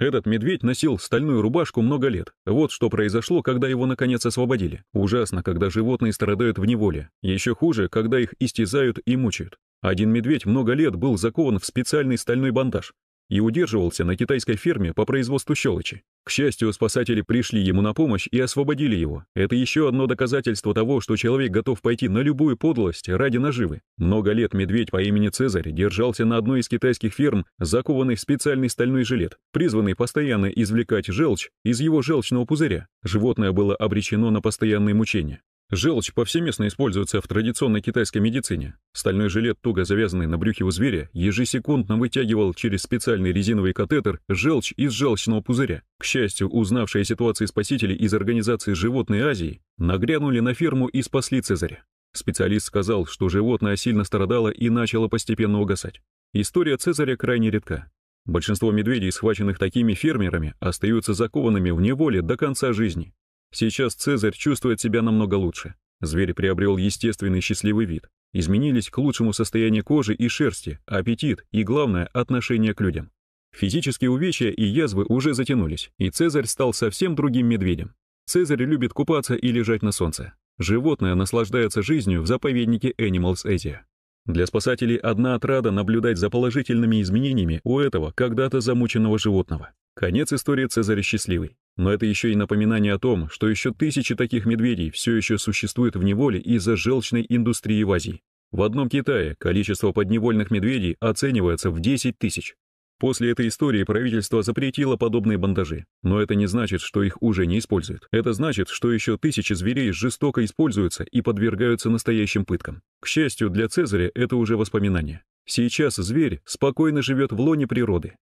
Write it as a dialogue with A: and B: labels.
A: Этот медведь носил стальную рубашку много лет. Вот что произошло, когда его наконец освободили. Ужасно, когда животные страдают в неволе. Еще хуже, когда их истязают и мучают. Один медведь много лет был закован в специальный стальной бандаж и удерживался на китайской ферме по производству щелочи. К счастью, спасатели пришли ему на помощь и освободили его. Это еще одно доказательство того, что человек готов пойти на любую подлость ради наживы. Много лет медведь по имени Цезарь держался на одной из китайских ферм, закованный в специальный стальной жилет, призванный постоянно извлекать желчь из его желчного пузыря. Животное было обречено на постоянные мучения. Желчь повсеместно используется в традиционной китайской медицине. Стальной жилет, туго завязанный на брюхе у зверя, ежесекундно вытягивал через специальный резиновый катетер желчь из желчного пузыря. К счастью, узнавшие о ситуации спасители из организации «Животные Азии» нагрянули на ферму и спасли Цезаря. Специалист сказал, что животное сильно страдало и начало постепенно угасать. История Цезаря крайне редка. Большинство медведей, схваченных такими фермерами, остаются закованными в неволе до конца жизни. Сейчас Цезарь чувствует себя намного лучше. Зверь приобрел естественный счастливый вид. Изменились к лучшему состояние кожи и шерсти, аппетит и, главное, отношение к людям. Физические увечья и язвы уже затянулись, и Цезарь стал совсем другим медведем. Цезарь любит купаться и лежать на солнце. Животное наслаждается жизнью в заповеднике Animals Asia. Для спасателей одна отрада наблюдать за положительными изменениями у этого когда-то замученного животного. Конец истории Цезаря счастливый. Но это еще и напоминание о том, что еще тысячи таких медведей все еще существуют в неволе из-за желчной индустрии в Азии. В одном Китае количество подневольных медведей оценивается в 10 тысяч. После этой истории правительство запретило подобные бандажи. Но это не значит, что их уже не используют. Это значит, что еще тысячи зверей жестоко используются и подвергаются настоящим пыткам. К счастью для Цезаря, это уже воспоминание. Сейчас зверь спокойно живет в лоне природы,